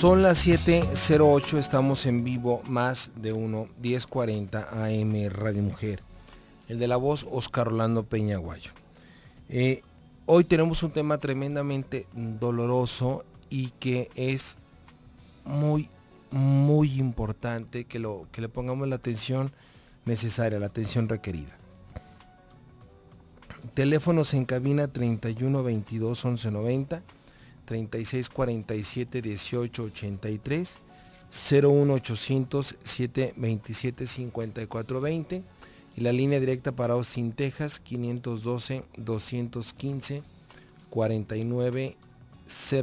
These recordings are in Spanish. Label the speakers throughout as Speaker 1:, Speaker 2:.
Speaker 1: Son las 7.08, estamos en vivo, más de 1, 10.40 AM Radio Mujer. El de la voz, Oscar Orlando Peñaguayo. Eh, hoy tenemos un tema tremendamente doloroso y que es muy, muy importante que, lo, que le pongamos la atención necesaria, la atención requerida. Teléfonos en cabina 31 22 36 47 18 83 727 54 20 y la línea directa para Austin, Texas 512 215 49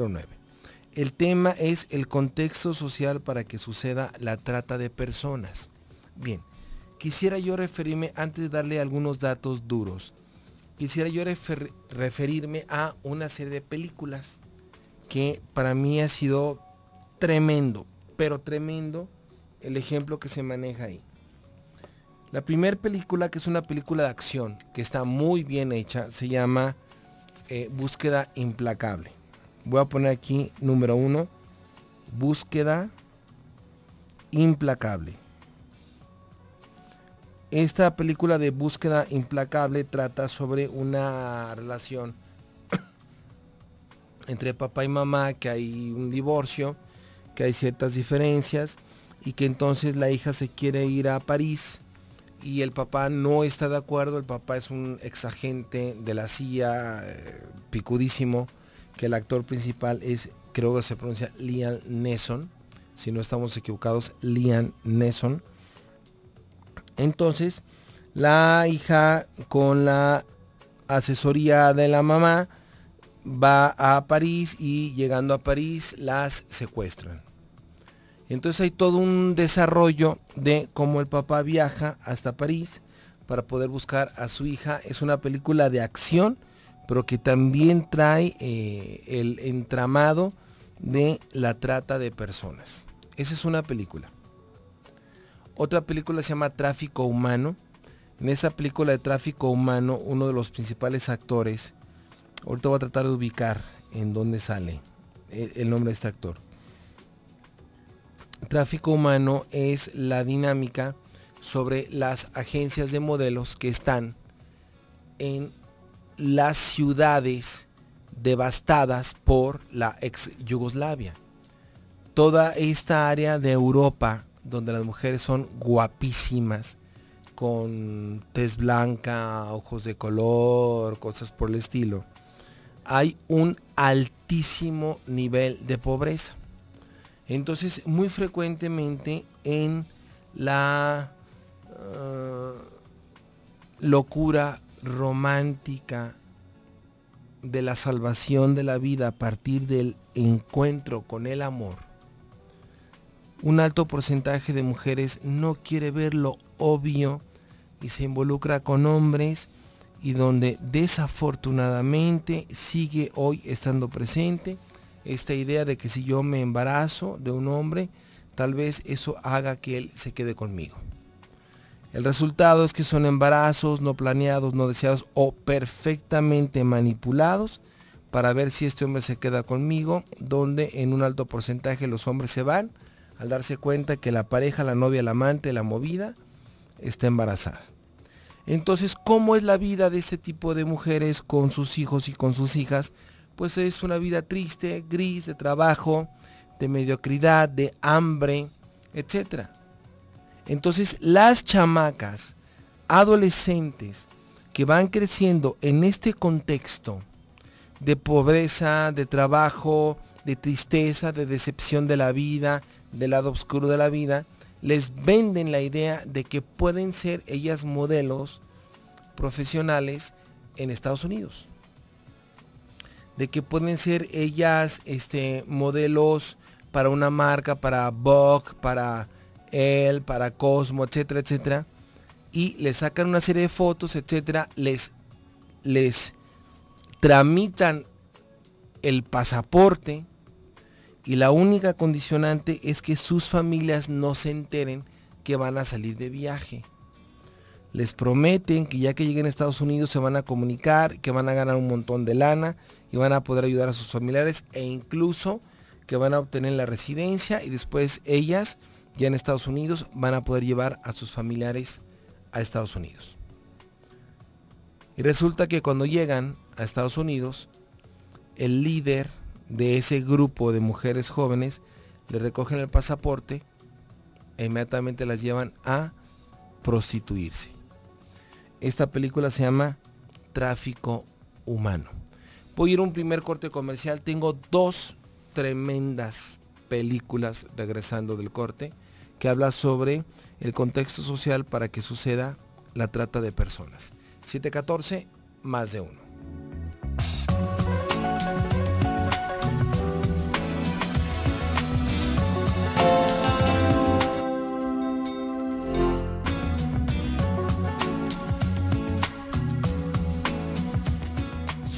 Speaker 1: 09. El tema es el contexto social para que suceda la trata de personas. Bien, quisiera yo referirme, antes de darle algunos datos duros, quisiera yo referirme a una serie de películas que para mí ha sido tremendo, pero tremendo el ejemplo que se maneja ahí. La primera película, que es una película de acción, que está muy bien hecha, se llama eh, Búsqueda Implacable. Voy a poner aquí número uno, Búsqueda Implacable. Esta película de Búsqueda Implacable trata sobre una relación entre papá y mamá, que hay un divorcio, que hay ciertas diferencias y que entonces la hija se quiere ir a París y el papá no está de acuerdo, el papá es un ex agente de la CIA, eh, picudísimo, que el actor principal es, creo que se pronuncia Lian Nesson, si no estamos equivocados, Lian Nesson. Entonces, la hija con la asesoría de la mamá va a París y llegando a París las secuestran. Entonces hay todo un desarrollo de cómo el papá viaja hasta París para poder buscar a su hija. Es una película de acción, pero que también trae eh, el entramado de la trata de personas. Esa es una película. Otra película se llama Tráfico Humano. En esa película de Tráfico Humano, uno de los principales actores Ahorita voy a tratar de ubicar en dónde sale el nombre de este actor. Tráfico humano es la dinámica sobre las agencias de modelos que están en las ciudades devastadas por la ex Yugoslavia. Toda esta área de Europa donde las mujeres son guapísimas, con tez blanca, ojos de color, cosas por el estilo hay un altísimo nivel de pobreza. Entonces, muy frecuentemente en la eh, locura romántica de la salvación de la vida a partir del encuentro con el amor, un alto porcentaje de mujeres no quiere ver lo obvio y se involucra con hombres y donde desafortunadamente sigue hoy estando presente esta idea de que si yo me embarazo de un hombre, tal vez eso haga que él se quede conmigo. El resultado es que son embarazos no planeados, no deseados o perfectamente manipulados para ver si este hombre se queda conmigo, donde en un alto porcentaje los hombres se van al darse cuenta que la pareja, la novia, la amante, la movida está embarazada. Entonces, ¿cómo es la vida de este tipo de mujeres con sus hijos y con sus hijas? Pues es una vida triste, gris, de trabajo, de mediocridad, de hambre, etc. Entonces, las chamacas, adolescentes, que van creciendo en este contexto de pobreza, de trabajo, de tristeza, de decepción de la vida, del lado oscuro de la vida, les venden la idea de que pueden ser ellas modelos profesionales en Estados Unidos. De que pueden ser ellas este, modelos para una marca, para Vogue, para Elle, para Cosmo, etcétera, etcétera. Y les sacan una serie de fotos, etcétera. Les, les tramitan el pasaporte y la única condicionante es que sus familias no se enteren que van a salir de viaje. Les prometen que ya que lleguen a Estados Unidos se van a comunicar, que van a ganar un montón de lana y van a poder ayudar a sus familiares e incluso que van a obtener la residencia y después ellas ya en Estados Unidos van a poder llevar a sus familiares a Estados Unidos. Y resulta que cuando llegan a Estados Unidos, el líder de ese grupo de mujeres jóvenes, le recogen el pasaporte e inmediatamente las llevan a prostituirse. Esta película se llama Tráfico Humano. Voy a ir a un primer corte comercial. Tengo dos tremendas películas regresando del corte que habla sobre el contexto social para que suceda la trata de personas. 714 más de uno.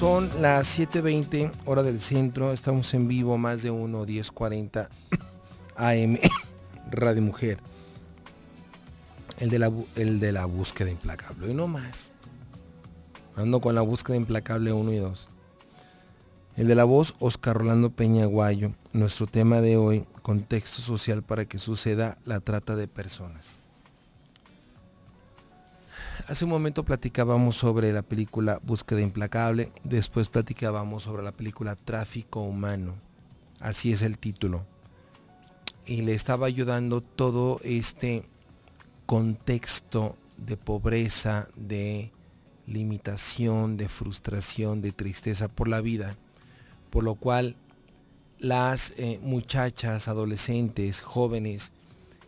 Speaker 1: Son las 7.20 hora del centro. Estamos en vivo más de 1, 10.40 AM Radio Mujer. El de, la, el de la búsqueda implacable. Y no más. Ando con la búsqueda implacable 1 y 2. El de la voz, Oscar Rolando Peñaguayo. Nuestro tema de hoy, contexto social para que suceda la trata de personas. Hace un momento platicábamos sobre la película Búsqueda Implacable, después platicábamos sobre la película Tráfico Humano, así es el título. Y le estaba ayudando todo este contexto de pobreza, de limitación, de frustración, de tristeza por la vida, por lo cual las eh, muchachas, adolescentes, jóvenes,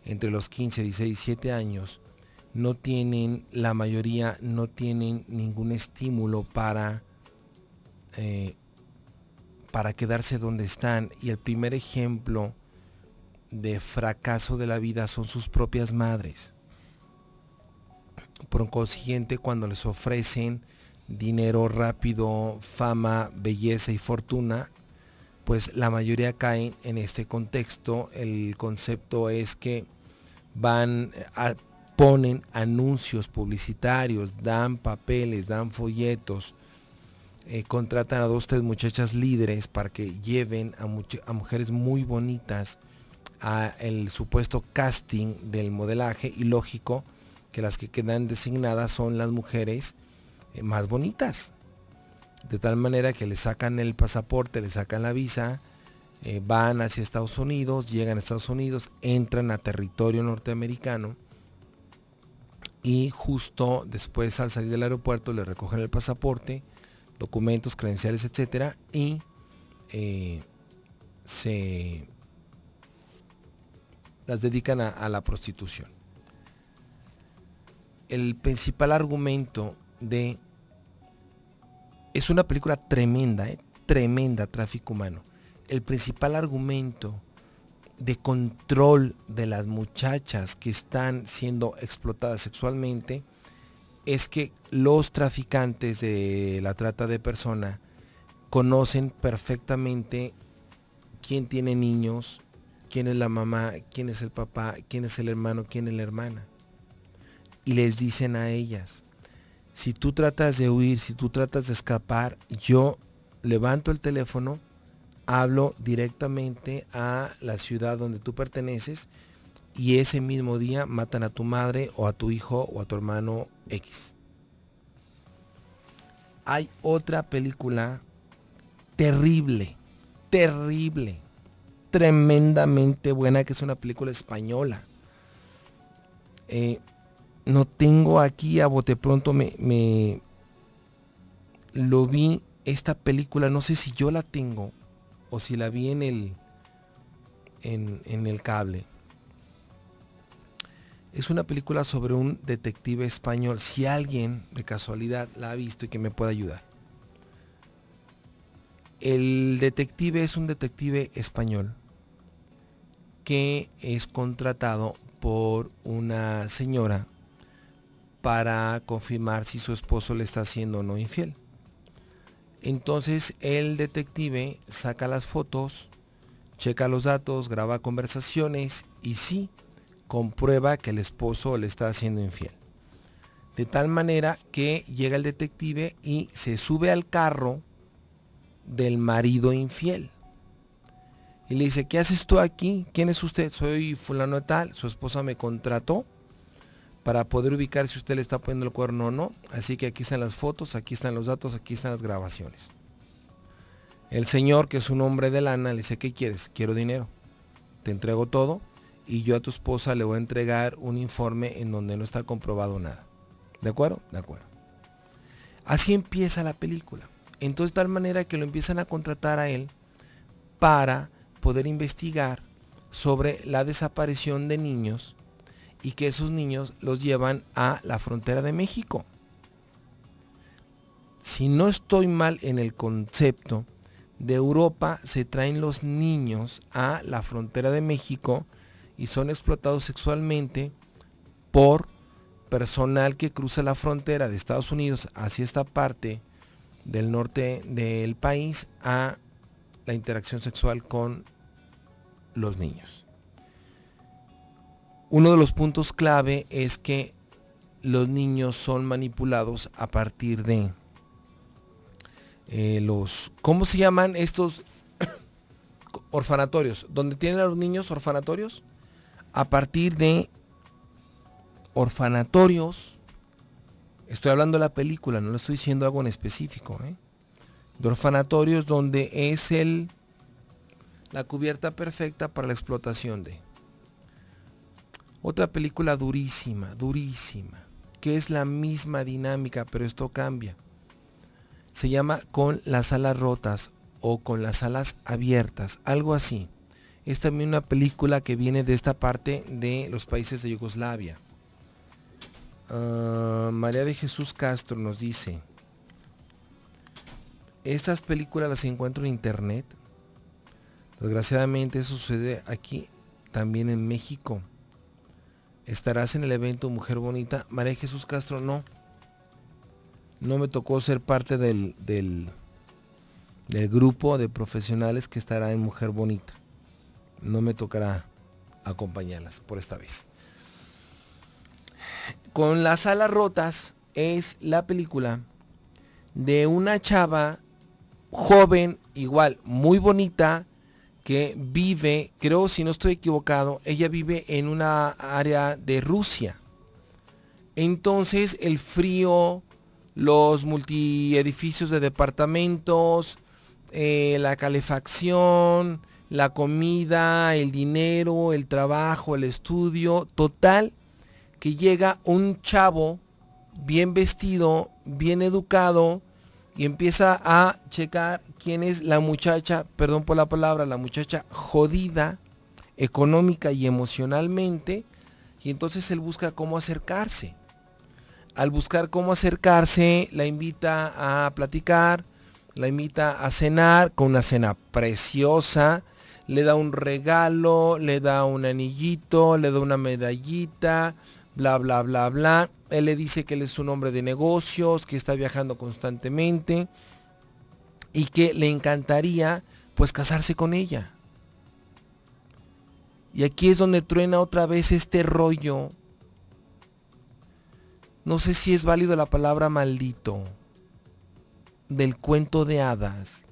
Speaker 1: entre los 15, 16, 7 años, no tienen, la mayoría no tienen ningún estímulo para, eh, para quedarse donde están. Y el primer ejemplo de fracaso de la vida son sus propias madres. Por consiguiente, cuando les ofrecen dinero rápido, fama, belleza y fortuna, pues la mayoría caen en este contexto. El concepto es que van a, ponen anuncios publicitarios, dan papeles, dan folletos, eh, contratan a dos, tres muchachas líderes para que lleven a, mujeres muy bonitas a el supuesto casting del modelaje y lógico que las que quedan designadas son las mujeres eh, más bonitas. De tal manera que le sacan el pasaporte, le sacan la visa, eh, van hacia Estados Unidos, llegan a Estados Unidos, entran a territorio norteamericano y justo después al salir del aeropuerto le recogen el pasaporte, documentos, credenciales, etcétera, y eh, se las dedican a, la prostitución. El principal argumento de es una película tremenda, eh, tremenda tráfico humano. El principal argumento de control de las muchachas que están siendo explotadas sexualmente es que los traficantes de la trata de persona conocen perfectamente quién tiene niños, quién es la mamá, quién es el papá, quién es el hermano, quién es la hermana. Y les dicen a ellas, si tú tratas de huir, si tú tratas de escapar, yo levanto el teléfono hablo directamente a la ciudad donde tú perteneces y ese mismo día matan a tu madre o a tu hijo o a tu hermano X. Hay otra película terrible, terrible, tremendamente buena, que es una película española. Eh, no tengo aquí a bote pronto, me lo vi esta película, no sé si yo la tengo, o si la vi en el, en, el cable. Es una película sobre un detective español. Si alguien de casualidad la ha visto y que me pueda ayudar. El detective es un detective español que es contratado por una señora para confirmar si su esposo le está haciendo o no infiel. Entonces el detective saca las fotos, checa los datos, graba conversaciones y sí, comprueba que el esposo le está haciendo infiel. De tal manera que llega el detective y se sube al carro del marido infiel. Y le dice, ¿qué haces tú aquí? ¿Quién es usted? Soy fulano de tal, su esposa me contrató para poder ubicar si usted le está poniendo el cuerno o no. Así que aquí están las fotos, aquí están los datos, aquí están las grabaciones. El señor, que es un hombre de lana, le dice, ¿qué quieres? Quiero dinero. Te entrego todo y yo a tu esposa le voy a entregar un informe en donde no está comprobado nada. ¿De acuerdo? De acuerdo. Así empieza la película. Entonces, tal manera que lo empiezan a contratar a él para poder investigar sobre la desaparición de niños y que esos niños los llevan a la frontera de México. Si no estoy mal en el concepto, de Europa se traen los niños a la frontera de México y son explotados sexualmente por personal que cruza la frontera de Estados Unidos hacia esta parte del norte del país a la interacción sexual con los niños. Uno de los puntos clave es que los niños son manipulados a partir de eh, los... ¿Cómo se llaman estos orfanatorios? ¿Dónde tienen a los niños orfanatorios? A partir de orfanatorios. Estoy hablando de la película, no le estoy diciendo algo en específico. ¿eh? De orfanatorios donde es la cubierta perfecta para la explotación de... Otra película durísima, durísima, que es la misma dinámica, pero esto cambia. Se llama Con las alas rotas o Con las alas abiertas, algo así. Es también una película que viene de esta parte de los países de Yugoslavia. Ah, María de Jesús Castro nos dice, estas películas las encuentro en internet. Desgraciadamente eso sucede aquí, también en México estarás en el evento Mujer Bonita. María Jesús Castro, no. No me tocó ser parte del, del, grupo de profesionales que estará en Mujer Bonita. No me tocará acompañarlas por esta vez. Con las alas rotas es la película de una chava joven, igual, muy bonita, que vive, creo si no estoy equivocado, ella vive en una área de Rusia. Entonces el frío, los multiedificios de departamentos, eh, la calefacción, la comida, el dinero, el trabajo, el estudio, total, que llega un chavo bien vestido, bien educado, y empieza a checar quién es la muchacha, perdón por la palabra, la muchacha jodida económica y emocionalmente, y entonces él busca cómo acercarse. Al buscar cómo acercarse, la invita a platicar, la invita a cenar con una cena preciosa, le da un regalo, le da un anillito, le da una medallita, bla, bla, bla, bla. Él le dice que él es un hombre de negocios, que está viajando constantemente y que le encantaría pues casarse con ella. Y aquí es donde truena otra vez este rollo. No sé si es válido la palabra maldito del cuento de hadas,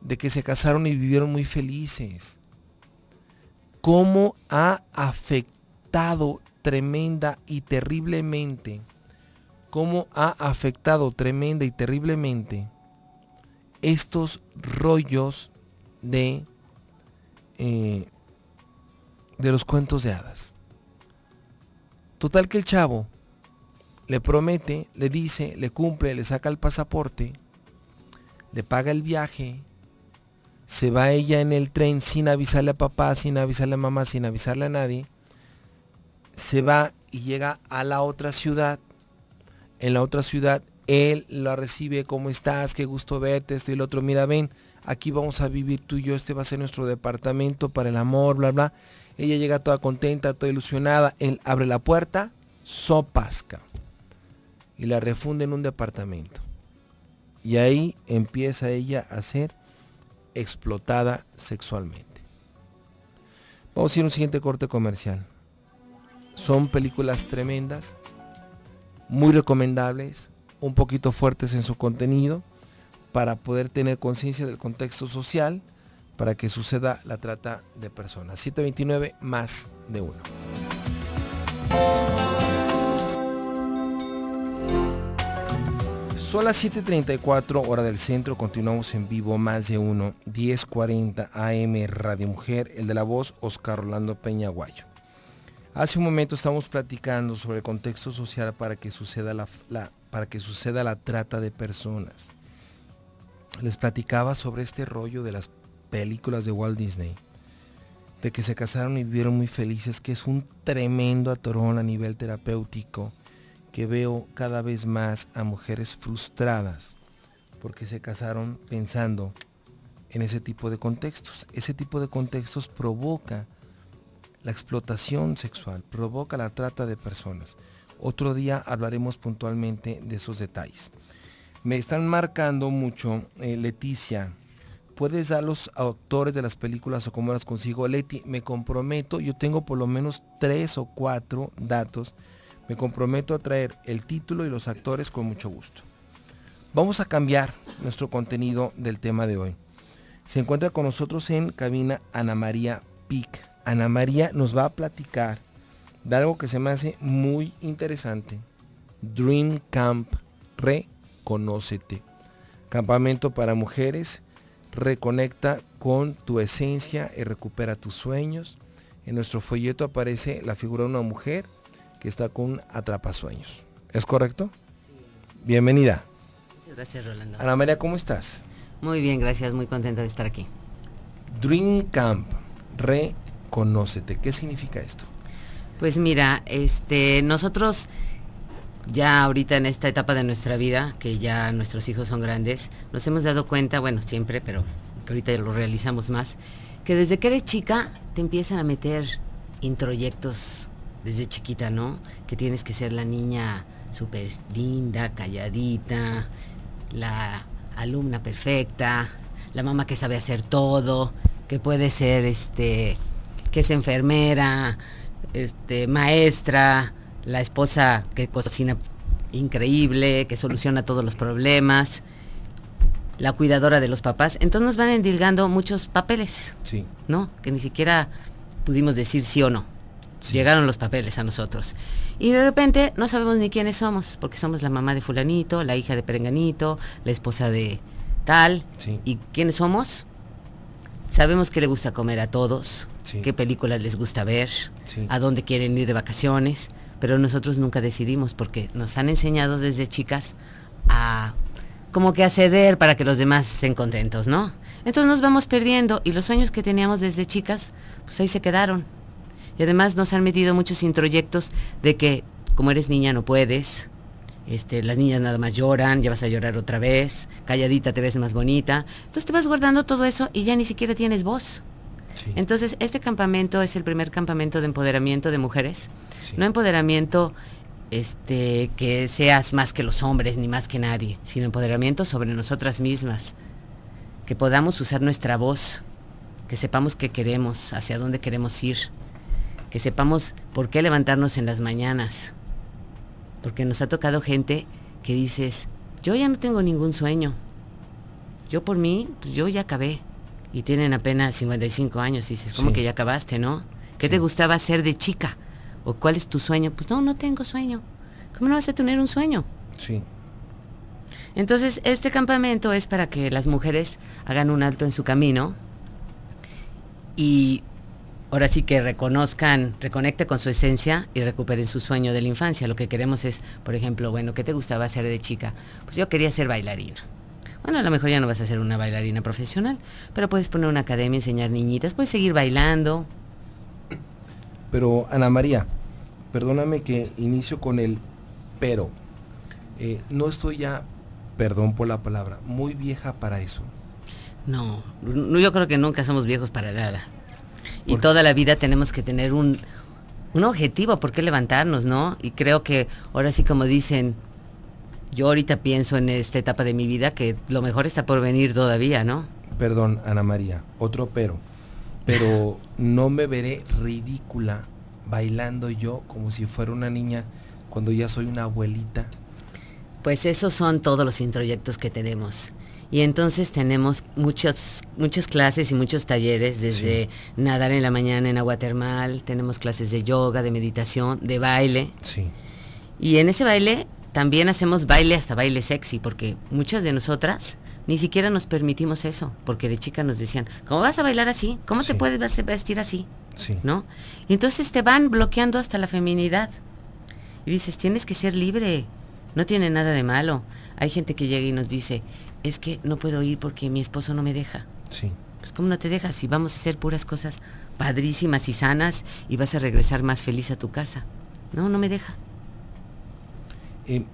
Speaker 1: de que se casaron y vivieron muy felices. ¿Cómo ha afectado tremenda y terriblemente, cómo ha afectado tremenda y terriblemente estos rollos de, eh, de los cuentos de hadas. Total que el chavo le promete, le dice, le cumple, le saca el pasaporte, le paga el viaje, se va ella en el tren sin avisarle a papá, sin avisarle a mamá, sin avisarle a nadie se va y llega a la otra ciudad. En la otra ciudad, él la recibe, ¿cómo estás? Qué gusto verte, esto y el otro. Mira, ven, aquí vamos a vivir tú y yo, este va a ser nuestro departamento para el amor, bla, bla. Ella llega toda contenta, toda ilusionada. Él abre la puerta, sopasca. Y la refunde en un departamento. Y ahí empieza ella a ser explotada sexualmente. Vamos a ir a un siguiente corte comercial. Son películas tremendas, muy recomendables, un poquito fuertes en su contenido, para poder tener conciencia del contexto social, para que suceda la trata de personas. 729 más de uno. Son las 7.34 hora del centro, continuamos en vivo más de uno, 10.40 AM Radio Mujer, el de la voz Oscar Orlando Peñaguayo. Hace un momento estamos platicando sobre el contexto social para que suceda la, para que suceda la trata de personas. Les platicaba sobre este rollo de las películas de Walt Disney, de que se casaron y vivieron muy felices, que es un tremendo atorón a nivel terapéutico, que veo cada vez más a mujeres frustradas porque se casaron pensando en ese tipo de contextos. Ese tipo de contextos provoca la explotación sexual provoca la trata de personas. Otro día hablaremos puntualmente de esos detalles. Me están marcando mucho, eh, Leticia. ¿Puedes dar los autores de las películas o cómo las consigo? Leti, me comprometo, yo tengo por lo menos tres o cuatro datos. Me comprometo a traer el título y los actores con mucho gusto. Vamos a cambiar nuestro contenido del tema de hoy. Se encuentra con nosotros en cabina Ana María Pic Ana María nos va a platicar de algo que se me hace muy interesante. Dream Camp, reconócete. Campamento para mujeres, reconecta con tu esencia y recupera tus sueños. En nuestro folleto aparece la figura de una mujer que está con atrapasueños. ¿Es correcto? Sí. Bienvenida.
Speaker 2: Muchas gracias, Rolando. Ana María, ¿cómo
Speaker 1: estás? Muy bien, gracias, muy contenta de estar aquí. Dream Camp, Conócete. ¿Qué significa esto?
Speaker 2: Pues mira, este, nosotros ya ahorita en esta etapa de nuestra vida, que ya nuestros hijos son grandes, nos hemos dado cuenta, bueno, siempre, pero ahorita lo realizamos más, que desde que eres chica te empiezan a meter introyectos desde chiquita, ¿no? Que tienes que ser la niña súper linda, calladita, la alumna perfecta, la mamá que sabe hacer todo, que puede ser este que es enfermera, este, maestra, la esposa que cocina increíble, que soluciona todos los problemas, la cuidadora de los papás. Entonces nos van endilgando muchos papeles, sí. ¿no? Que ni siquiera pudimos decir sí o no. Llegaron los papeles a nosotros. Y de repente no sabemos ni quiénes somos, porque somos la mamá de fulanito, la hija de perenganito, la esposa de tal. ¿Y quiénes somos? Sabemos que le gusta comer a todos, qué películas les gusta ver, a dónde quieren ir de vacaciones, pero nosotros nunca decidimos porque nos han enseñado desde chicas a como que a ceder para que los demás estén contentos, ¿no? Entonces nos vamos perdiendo y los sueños que teníamos desde chicas, pues ahí se quedaron. Y además nos han metido muchos introyectos de que como eres niña no puedes, este, las niñas nada más lloran, ya vas a llorar otra vez, calladita te ves más bonita. Entonces te vas guardando todo eso y ya ni siquiera tienes voz. Entonces, este campamento es el primer campamento de empoderamiento de mujeres, no empoderamiento este, que seas más que los hombres ni más que nadie, sino empoderamiento sobre nosotras mismas, que podamos usar nuestra voz, que sepamos qué queremos, hacia dónde queremos ir, que sepamos por qué levantarnos en las mañanas, porque nos ha tocado gente que dices, yo ya no tengo ningún sueño. Yo por mí, pues yo ya acabé. Y tienen apenas 55 años y dices, ¿cómo que ya acabaste, no? ¿Qué te gustaba hacer de chica? ¿O cuál es tu sueño? Pues no, no tengo sueño. ¿Cómo no vas a tener un sueño? Sí. Entonces, este campamento es para que las mujeres hagan un alto en su camino y ahora sí que reconozcan, reconecte con su esencia y recuperen su sueño de la infancia. Lo que queremos es, por ejemplo, bueno, ¿qué te gustaba hacer de chica? Pues yo quería ser bailarina. Bueno, a lo mejor ya no vas a ser una bailarina profesional, pero puedes poner una academia, enseñar niñitas, puedes seguir bailando.
Speaker 1: Pero Ana María, perdóname que inicio con el pero. Eh, no estoy ya, perdón por la palabra, muy vieja para eso. No, yo creo que nunca somos viejos para nada.
Speaker 2: Y toda la vida tenemos que tener un, objetivo, ¿por qué levantarnos, no? Y creo que ahora sí como dicen, yo ahorita pienso en esta etapa de mi vida que lo mejor
Speaker 1: está por venir todavía, ¿no? Perdón, Ana María, otro pero. Pero no me veré ridícula bailando yo como si fuera una niña cuando ya soy una abuelita. Pues esos son todos los introyectos que tenemos.
Speaker 2: Y entonces tenemos muchas, clases y muchos talleres, desde nadar en la mañana en agua termal, tenemos clases de yoga, de meditación, de baile. Y en ese baile también hacemos baile hasta baile sexy, porque muchas de nosotras ni siquiera nos permitimos eso, porque de chica nos decían, ¿cómo vas a bailar así? ¿Cómo te puedes vestir así? ¿No? Y entonces te van bloqueando hasta la feminidad. Y dices, tienes que ser libre, no tiene nada de malo. Hay gente que llega y nos dice, es que no puedo ir porque mi esposo no me deja. Sí. Pues ¿cómo no te deja? Si vamos a hacer puras cosas padrísimas y sanas y vas a regresar más feliz a tu casa. No, no me deja.
Speaker 1: Eh,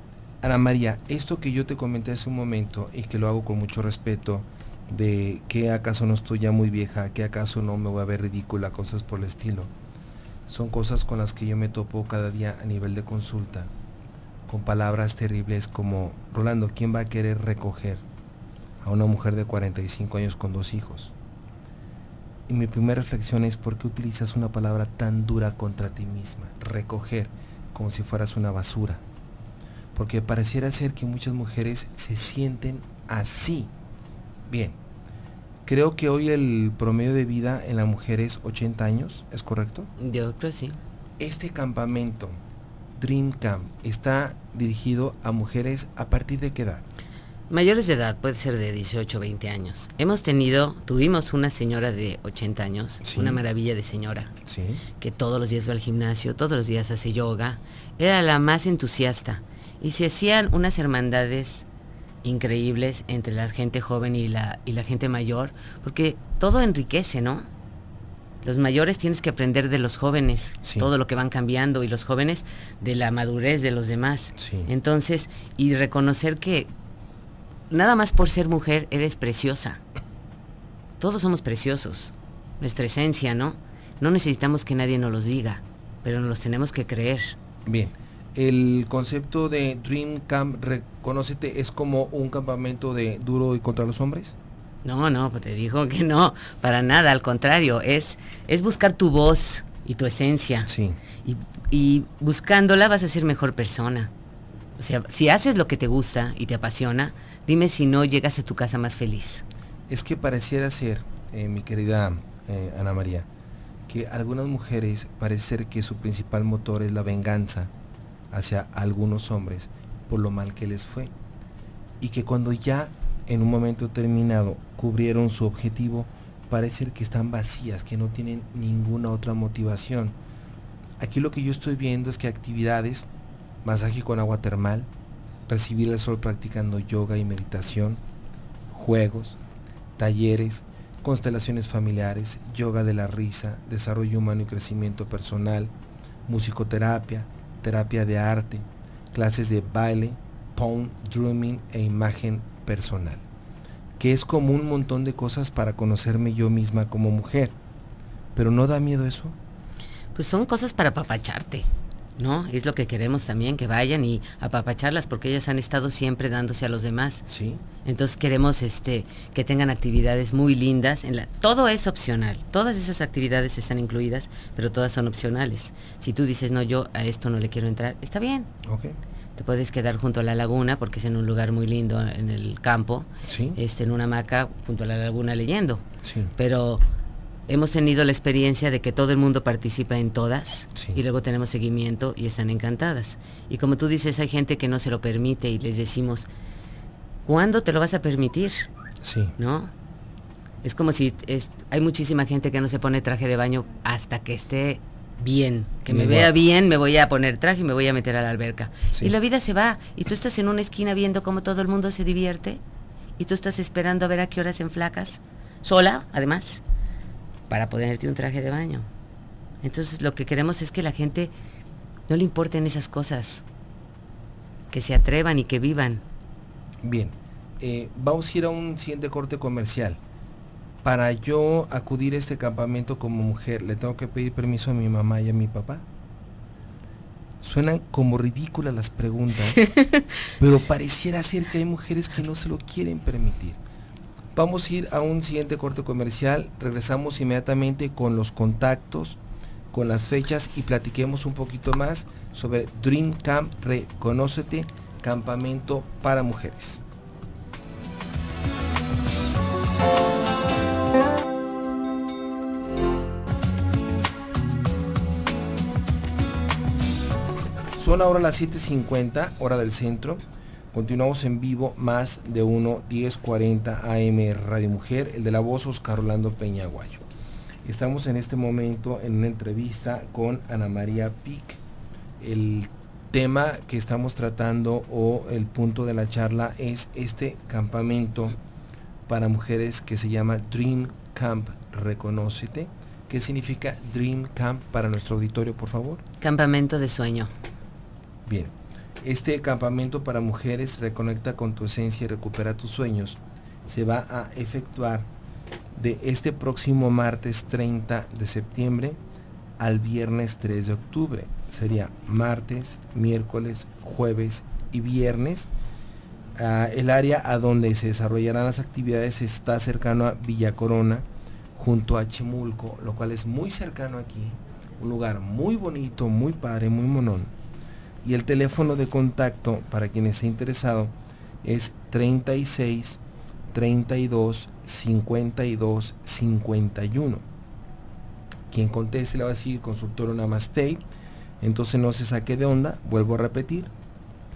Speaker 1: Ana María, esto que yo te comenté hace un momento y que lo hago con mucho respeto, de que acaso no estoy ya muy vieja, que acaso no me voy a ver ridícula, cosas por el estilo. Son cosas con las que yo me topo cada día a nivel de consulta, con palabras terribles como, Rolando, ¿quién va a querer recoger? una mujer de 45 años con dos hijos. Y mi primera reflexión es por qué utilizas una palabra tan dura contra ti misma, recoger, como si fueras una basura. Porque pareciera ser que muchas mujeres se sienten así. Bien, creo que hoy el promedio de vida en la mujer es 80 años, ¿es correcto? Yo creo sí. Este campamento, Dream Camp, está dirigido a mujeres a partir de qué edad? Mayores de edad, puede ser de
Speaker 2: 18 20 años. Hemos tenido, tuvimos una señora de 80 años, una maravilla de señora, que todos los días va al gimnasio, todos los días hace yoga, era la más entusiasta y se hacían unas hermandades increíbles entre la gente joven y la, y la gente mayor, porque todo enriquece, ¿no? Los mayores tienes que aprender de los jóvenes, todo lo que van cambiando, y los jóvenes de la madurez de los demás. Entonces, y reconocer que nada más por ser mujer eres preciosa. Todos somos preciosos. Nuestra esencia, ¿no? No necesitamos que nadie nos los diga, pero nos los tenemos que creer.
Speaker 1: Bien. El concepto de Dream Camp, reconócete, es como un campamento de duro y contra los hombres. No, no, pues te dijo que no, para nada, al contrario, es, es
Speaker 2: buscar tu voz y tu esencia. Sí. y buscándola vas a ser mejor persona. O sea, si haces lo que te gusta y te apasiona, Dime si no llegas a tu casa
Speaker 1: más feliz. Es que pareciera ser, eh, mi querida eh, Ana María, que algunas mujeres parece ser que su principal motor es la venganza hacia algunos hombres por lo mal que les fue. Y que cuando ya en un momento terminado cubrieron su objetivo, parece que están vacías, que no tienen ninguna otra motivación. Aquí lo que yo estoy viendo es que actividades, masaje con agua termal, recibir el sol practicando yoga y meditación, juegos, talleres, constelaciones familiares, yoga de la risa, desarrollo humano y crecimiento personal, musicoterapia, terapia de arte, clases de baile, poem, dreaming e imagen personal, que es como un montón de cosas para conocerme yo misma como mujer. Pero ¿no da miedo eso?
Speaker 2: Pues son cosas para papacharte.
Speaker 1: ¿no? Es lo que queremos
Speaker 2: también, que vayan y apapacharlas, porque ellas han estado siempre dándose a los demás. Sí. Entonces queremos este, que tengan actividades muy lindas. En la, todo es opcional, todas esas actividades están incluidas, pero todas son opcionales. Si tú dices, no, yo a esto no le quiero entrar, está bien. Ok. Te puedes quedar junto a la laguna, porque es en un lugar muy lindo, en el campo, ¿Sí? este, en una hamaca junto a la laguna leyendo. Sí. Pero hemos tenido la experiencia de que todo el mundo participa en todas y luego tenemos seguimiento y están encantadas. Y como tú dices, hay gente que no se lo permite y les decimos, ¿cuándo te lo vas a permitir? Sí. ¿No? Es como si hay muchísima gente que no se pone traje de baño hasta que esté bien, que me, vea bien, me voy a poner traje y me voy a meter a la alberca. Y la vida se va y tú estás en una esquina viendo cómo todo el mundo se divierte y tú estás esperando a ver a qué horas en flacas sola además para ponerte un traje de baño. Entonces lo que queremos es que la gente no le importen esas cosas, que se atrevan y que vivan.
Speaker 1: Bien, eh, vamos a ir a un siguiente corte comercial. Para yo acudir a este campamento como mujer, ¿le tengo que pedir permiso a mi mamá y a mi papá? Suenan como ridículas las preguntas, pero pareciera ser que hay mujeres que no se lo quieren permitir. Vamos a ir a un siguiente corte comercial, regresamos inmediatamente con los contactos, con las fechas y platiquemos un poquito más sobre Dream Camp Reconócete, campamento para mujeres. Son ahora las 7.50, hora del centro. Continuamos en vivo, más de 1, 1040 AM Radio Mujer, el de la voz Oscar Orlando Peñaguayo. Estamos en este momento en una entrevista con Ana María Pic. El tema que estamos tratando o el punto de la charla es este campamento para mujeres que se llama Dream Camp Reconócete. ¿Qué significa Dream Camp para nuestro auditorio, por favor?
Speaker 2: Campamento de sueño.
Speaker 1: Bien. Este campamento para mujeres reconecta con tu esencia y recupera tus sueños. Se va a efectuar de este próximo martes 30 de septiembre al viernes 3 de octubre. Sería martes, miércoles, jueves y viernes. Ah, el área a donde se desarrollarán las actividades está cercano a Villa Corona, junto a Chimulco, lo cual es muy cercano aquí. Un lugar muy bonito, muy padre, muy monón y el teléfono de contacto para quienes esté interesado es 36 32 52 51. Quien conteste le va a decir consultor Namaste. Entonces no se saque de onda, vuelvo a repetir,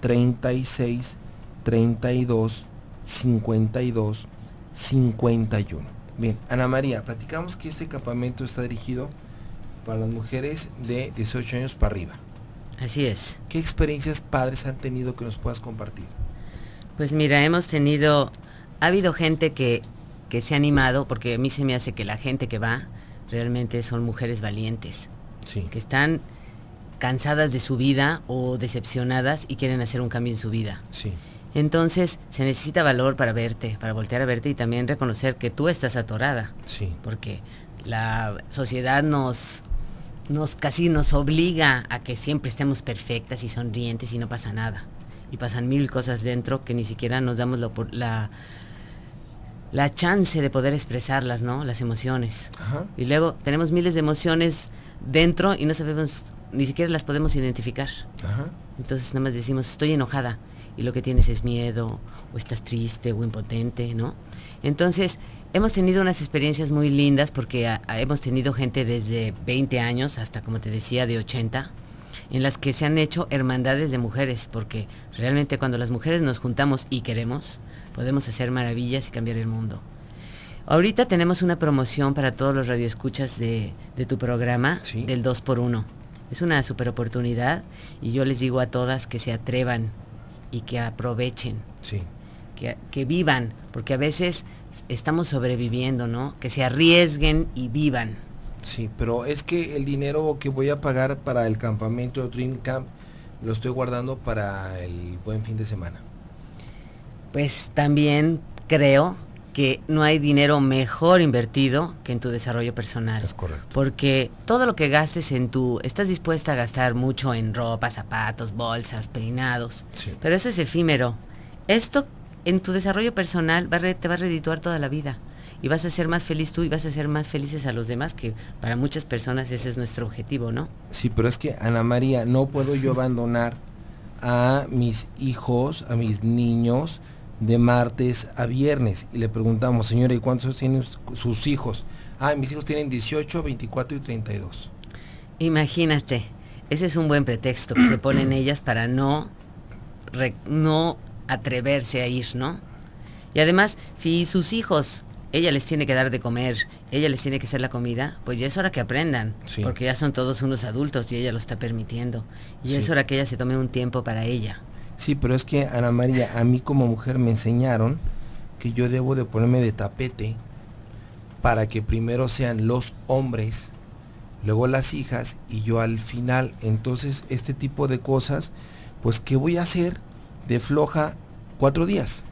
Speaker 1: 36 32 52 51. Bien, Ana María, platicamos que este campamento está dirigido para las mujeres de 18 años para arriba. Así es. ¿Qué experiencias padres han tenido que nos puedas compartir? Pues mira, hemos tenido, ha habido gente
Speaker 2: que, que se ha animado, porque a mí se me hace que la gente que va realmente son mujeres valientes, sí. que están cansadas de su vida o decepcionadas y quieren hacer un cambio en su vida. Sí. Entonces se necesita valor para verte, para voltear a verte y también reconocer que tú estás atorada. Sí. Porque la sociedad nos nos casi nos obliga a que siempre estemos perfectas y sonrientes y no pasa nada. Y pasan mil cosas dentro que ni siquiera nos damos la, la, la chance de poder expresarlas, ¿no? Las emociones. Y luego tenemos miles de emociones dentro y no sabemos, ni siquiera las podemos identificar. Entonces nada más decimos, estoy enojada y lo que tienes es miedo o estás triste o impotente, ¿no? Entonces, hemos tenido unas experiencias muy lindas porque ah, ah, hemos tenido gente desde 20 años hasta, como te decía, de 80, en las que se han hecho hermandades de mujeres, porque realmente cuando las mujeres nos juntamos y queremos, podemos hacer maravillas y cambiar el mundo. Ahorita tenemos una promoción para todos los radioescuchas de, de tu programa, del 2x1. Es una super oportunidad y yo les digo a todas que se atrevan y que aprovechen. Sí. que vivan, porque a veces
Speaker 1: estamos sobreviviendo, ¿no? Que se arriesguen y vivan. Sí, pero es que el dinero que voy a pagar para el campamento Dream Camp lo estoy guardando para el buen fin de semana.
Speaker 2: Pues también creo que no hay dinero mejor invertido que en tu desarrollo personal. Es correcto. Porque todo lo que gastes en tu... Estás dispuesta a gastar mucho en ropa, zapatos, bolsas, peinados. Sí. Pero eso es efímero. Esto en tu desarrollo personal te va a redituar toda la vida y vas a ser más feliz tú y vas a ser más felices a los demás, que para muchas personas ese es nuestro objetivo, ¿no?
Speaker 1: Sí, pero es que, Ana María, no puedo yo abandonar a mis hijos, a mis niños, de martes a viernes. Y le preguntamos, señora, ¿y cuántos tienen sus hijos? Ah, mis hijos tienen 18, 24 y 32.
Speaker 2: Imagínate, ese es un buen pretexto que se ponen ellas para no, no atreverse a ir, ¿no? Y además, si sus hijos, ella les tiene que dar de comer, ella les tiene que hacer la comida, pues ya es hora que aprendan, porque ya son todos unos adultos y ella lo está permitiendo. Y es hora que ella se tome un tiempo para ella.
Speaker 1: Sí, pero es que Ana María, a mí como mujer me enseñaron que yo debo de ponerme de tapete para que primero sean los hombres, luego las hijas y yo al final. Entonces, este tipo de cosas, pues, ¿qué voy a hacer de floja cuatro días.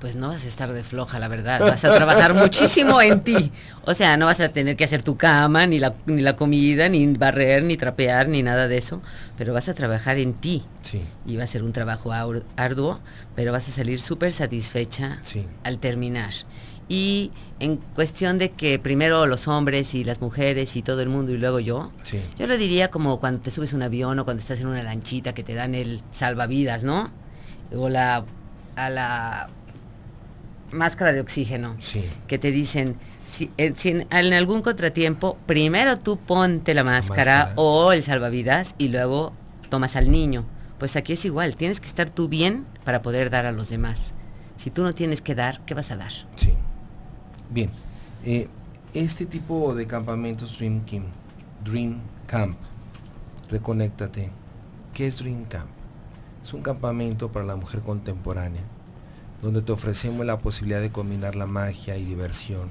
Speaker 2: Pues no vas a estar de floja, la verdad. Vas a trabajar muchísimo en ti. O sea, no vas a tener que hacer tu cama, ni la, ni la comida, ni barrer, ni trapear, ni nada de eso. Pero vas a trabajar en ti. Sí. Y va a ser un trabajo arduo, pero vas a salir súper satisfecha al terminar. Y en cuestión de que primero los hombres y las mujeres y todo el mundo y luego yo, yo lo diría como cuando te subes a un avión o cuando estás en una lanchita que te dan el salvavidas, ¿no? o la, a la máscara de oxígeno, sí. que te dicen, si eh, en, algún contratiempo, primero tú ponte la máscara, o el salvavidas y luego tomas al niño. Pues aquí es igual, tienes que estar tú bien para poder dar a los demás. Si tú no tienes que dar, ¿qué vas a dar?
Speaker 1: Sí. Bien. Eh, este tipo de campamentos Dream Camp, Dream Camp, Reconéctate. ¿Qué es Dream Camp? es un campamento para la mujer contemporánea, donde te ofrecemos la posibilidad de combinar la magia y diversión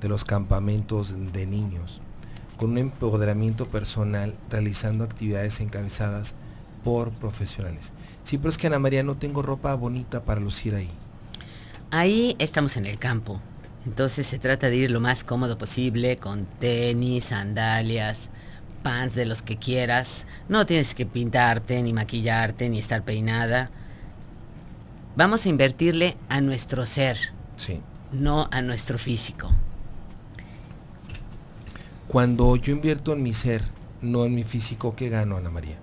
Speaker 1: de los campamentos de niños con un empoderamiento personal realizando actividades encabezadas por profesionales. Sí, pero es que Ana María no tengo ropa bonita para lucir ahí. Ahí estamos en el
Speaker 2: campo, entonces se trata de ir lo más cómodo posible con tenis, sandalias, pans de los que quieras. No tienes que pintarte, ni maquillarte, ni estar peinada. Vamos a invertirle a nuestro ser, no a nuestro físico.
Speaker 1: Cuando yo invierto en mi ser, no en mi físico, ¿qué gano, Ana María?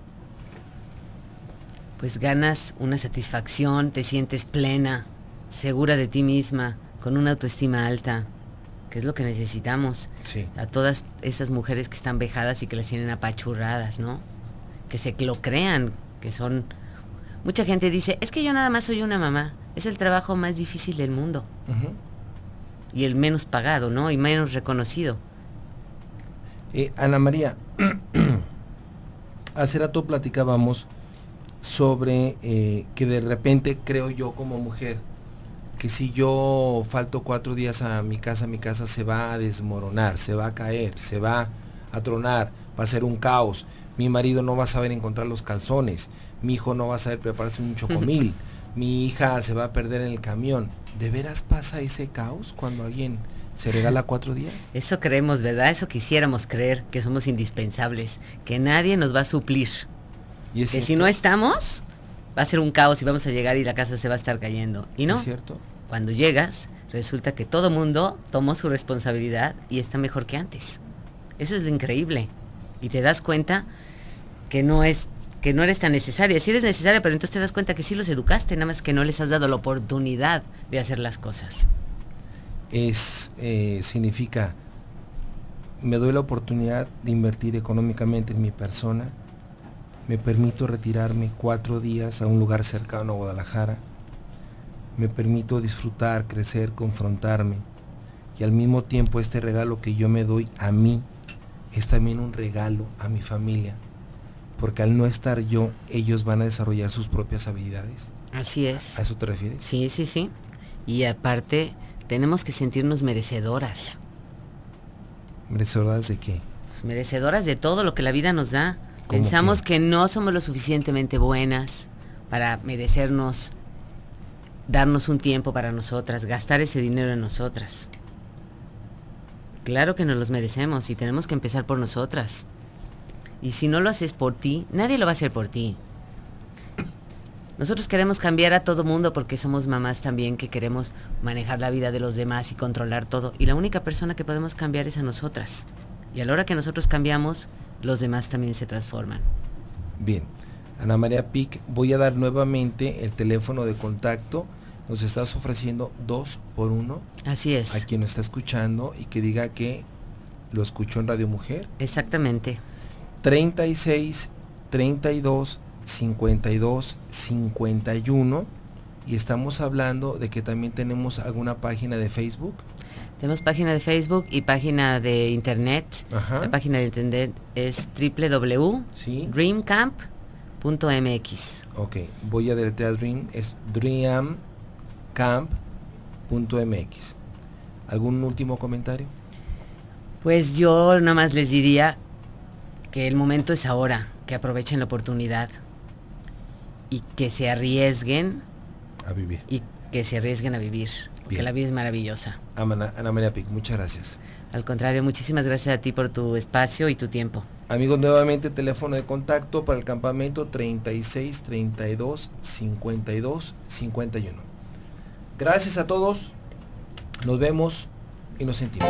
Speaker 1: Pues
Speaker 2: ganas una satisfacción, te sientes plena, segura de ti misma, con una autoestima alta que es lo que necesitamos. A todas esas mujeres que están vejadas y que las tienen apachurradas, ¿no? Que se lo crean, que son... Mucha gente dice, es que yo nada más soy una mamá. Es el trabajo más difícil del mundo.
Speaker 1: Y el menos pagado, ¿no? Y menos reconocido. Ana María, hace rato platicábamos sobre eh, que de repente creo yo como mujer, que si yo falto cuatro días a mi casa, mi casa se va a desmoronar, se va a caer, se va a tronar, va a ser un caos. Mi marido no va a saber encontrar los calzones, mi hijo no va a saber prepararse un chocomil, mi hija se va a perder en el camión. ¿De veras pasa ese caos cuando alguien se regala cuatro días. Eso creemos, ¿verdad? Eso quisiéramos creer, que
Speaker 2: somos indispensables, que nadie nos va a suplir. que si no estamos, va a ser un caos y vamos a llegar y la casa se va a estar cayendo. ¿Y no? Es cierto. Cuando llegas, resulta que todo mundo tomó su responsabilidad y está mejor que antes. Eso es lo increíble. Y te das cuenta que no es que no eres tan necesaria. Sí eres necesaria, pero entonces te das cuenta que sí los educaste, nada más que no les has dado la oportunidad de hacer las cosas.
Speaker 1: Es eh, significa me doy la oportunidad de invertir económicamente en mi persona. Me permito retirarme cuatro días a un lugar cercano a Guadalajara me permito disfrutar, crecer, confrontarme. Y al mismo tiempo este regalo que yo me doy a mí es también un regalo a mi familia. Porque al no estar yo, ellos van a desarrollar sus propias habilidades.
Speaker 2: Así es. ¿A eso te refieres? Sí, sí, sí. Y aparte, tenemos que sentirnos merecedoras.
Speaker 1: ¿Merecedoras de qué?
Speaker 2: Pues merecedoras de todo lo que la vida nos da. Pensamos que no somos lo suficientemente buenas para merecernos darnos un tiempo para nosotras, gastar ese dinero en nosotras. Claro que nos los merecemos y tenemos que empezar por nosotras. Y si no lo haces por ti, nadie lo va a hacer por ti. Nosotros queremos cambiar a todo mundo porque somos mamás también que queremos manejar la vida de los demás y controlar todo. Y la única persona que podemos cambiar es a nosotras. Y a la hora que nosotros cambiamos, los demás también se transforman.
Speaker 1: Bien. Ana María Pic, voy a dar nuevamente el teléfono de contacto. Nos estás ofreciendo dos por uno. Así es. A quien está escuchando y que diga que lo escuchó en Radio Mujer. Exactamente. 36 32 52 51 y estamos hablando de que también tenemos alguna página de Facebook. Tenemos página de Facebook y página de internet. La página de internet
Speaker 2: es www.dreamcamp.com .mx.
Speaker 1: Ok, voy a deletrear Dream, es dreamcamp.mx. ¿Algún último comentario? Pues yo nada más les diría
Speaker 2: que el momento es ahora, que aprovechen la oportunidad y que se arriesguen a vivir. Y que se arriesguen a vivir, porque la vida es maravillosa. Ana María Pic, muchas gracias. Al contrario, muchísimas gracias a ti por tu espacio y tu
Speaker 1: tiempo. Amigos, nuevamente teléfono de contacto para el campamento 36 32 52 51. Gracias a todos, nos vemos y nos sentimos.